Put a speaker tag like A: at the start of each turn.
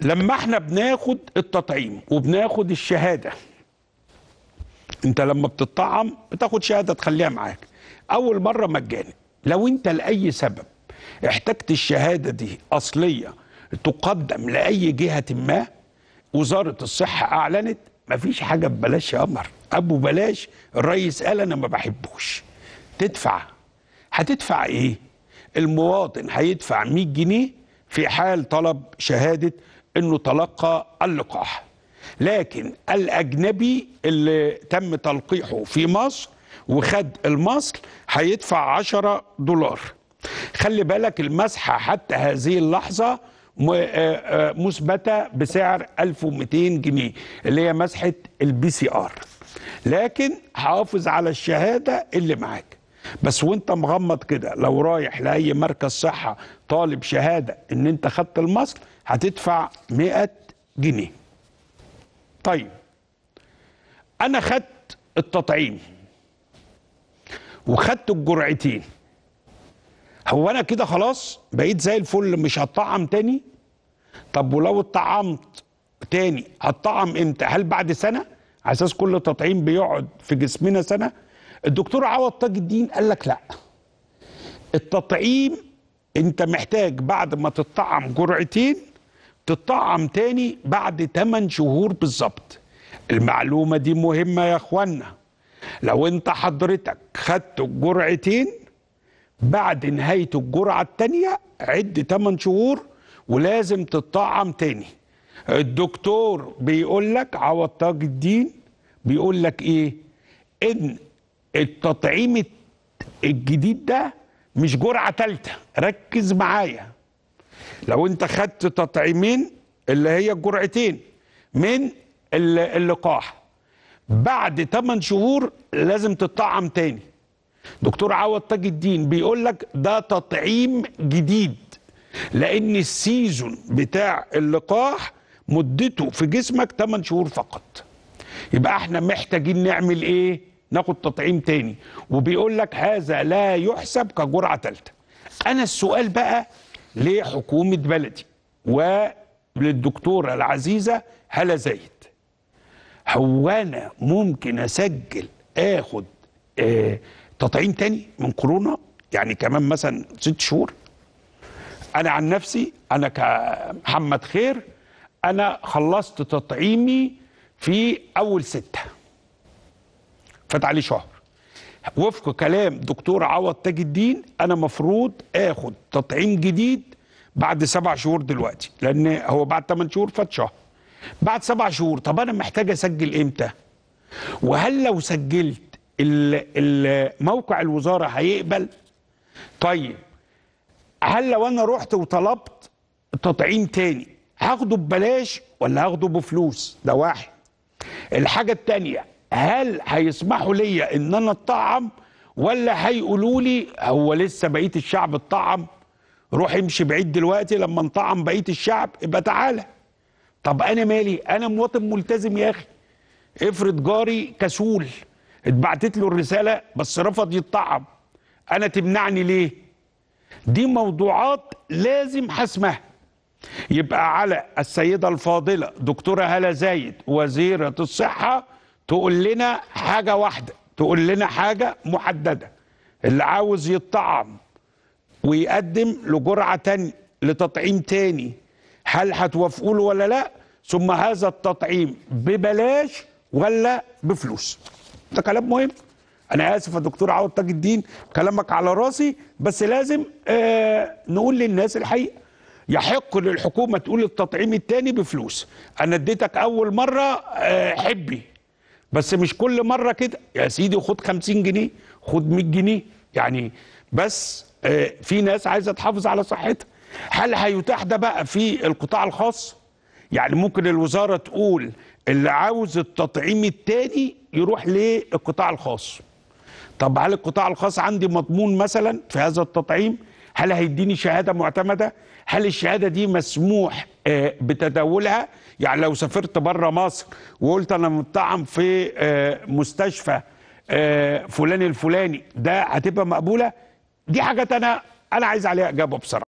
A: لما احنا بناخد التطعيم وبناخد الشهاده انت لما بتطعم بتاخد شهاده تخليها معاك اول مره مجاني لو انت لاي سبب احتجت الشهاده دي اصليه تقدم لاي جهه ما وزاره الصحه اعلنت مفيش حاجه ببلاش يا قمر ابو بلاش الرئيس قال انا ما بحبوش تدفع هتدفع ايه المواطن هيدفع 100 جنيه في حال طلب شهاده انه تلقى اللقاح لكن الاجنبي اللي تم تلقيحه في مصر وخد المصل هيدفع 10 دولار خلي بالك المسحه حتى هذه اللحظه آه، آه، مثبته بسعر 1200 جنيه اللي هي مسحه البي سي ار لكن حافظ على الشهاده اللي معاك بس وانت مغمض كده لو رايح لاي مركز صحه طالب شهاده ان انت خدت المصل هتدفع 100 جنيه طيب انا خدت التطعيم وخدت الجرعتين هو انا كده خلاص بقيت زي الفل مش هطعم تاني طب ولو اتطعمت تاني هتطعم امتى هل بعد سنه على اساس كل تطعيم بيقعد في جسمنا سنه الدكتور عوض تاج الدين قال لك لا التطعيم انت محتاج بعد ما تطعم جرعتين تطعم تاني بعد 8 شهور بالظبط المعلومة دي مهمة يا اخوانا لو انت حضرتك خدت الجرعتين بعد نهاية الجرعة التانية عد 8 شهور ولازم تطعم تاني الدكتور بيقول لك عوض تاج الدين بيقول لك ايه ان التطعيم الجديد ده مش جرعه ثالثه ركز معايا لو انت خدت تطعيمين اللي هي الجرعتين من اللقاح بعد 8 شهور لازم تطعم تاني دكتور عوض تاج الدين بيقول لك ده تطعيم جديد لان السيزون بتاع اللقاح مدته في جسمك 8 شهور فقط يبقى احنا محتاجين نعمل ايه ناخد تطعيم تاني وبيقول لك هذا لا يحسب كجرعه ثالثه انا السؤال بقى لحكومه بلدي وللدكتوره العزيزه هلا زايد هو انا ممكن اسجل اخد آه تطعيم تاني من كورونا يعني كمان مثلا ست شهور انا عن نفسي انا كمحمد خير انا خلصت تطعيمي في اول سته فات عليه شهر وفق كلام دكتور عوض تاج الدين انا مفروض اخد تطعيم جديد بعد سبع شهور دلوقتي لان هو بعد ثمان شهور فات شهر بعد سبع شهور طب انا محتاج اسجل امتى وهل لو سجلت موقع الوزاره هيقبل طيب هل لو انا رحت وطلبت تطعيم تاني هاخده ببلاش ولا هاخده بفلوس ده واحد الحاجه التانيه هل هيسمحوا ليا ان انا اتطعم ولا هيقولوا لي هو لسه بقيه الشعب اتطعم روح امشي بعيد دلوقتي لما نطعم بقيه الشعب يبقى تعالى طب انا مالي انا مواطن ملتزم يا اخي افرض جاري كسول اتبعتت له الرساله بس رفض يتطعم انا تمنعني ليه دي موضوعات لازم حسمها يبقى على السيده الفاضله دكتوره هلا زايد وزيره الصحه تقول لنا حاجة واحدة تقول لنا حاجة محددة اللي عاوز يتطعم ويقدم لجرعة تاني لتطعيم تاني هل هتوافقوا له ولا لا ثم هذا التطعيم ببلاش ولا بفلوس ده كلام مهم انا اسف يا دكتور عوض تاج الدين كلامك على راسي بس لازم آه نقول للناس الحقيقه يحق للحكومه تقول التطعيم الثاني بفلوس انا اديتك اول مره آه حبي بس مش كل مره كده يا سيدي خد 50 جنيه خد 100 جنيه يعني بس آه، في ناس عايزه تحافظ على صحتها هل هيتاح ده بقى في القطاع الخاص يعني ممكن الوزاره تقول اللي عاوز التطعيم التاني يروح للقطاع الخاص طب هل القطاع الخاص عندي مضمون مثلا في هذا التطعيم هل هيديني شهاده معتمده هل الشهاده دي مسموح آه، بتداولها يعني لو سافرت بره مصر وقلت انا مطعم في آه، مستشفى آه، فلان الفلاني ده هتبقى مقبوله دي حاجات انا انا عايز عليها اجابه بصراحه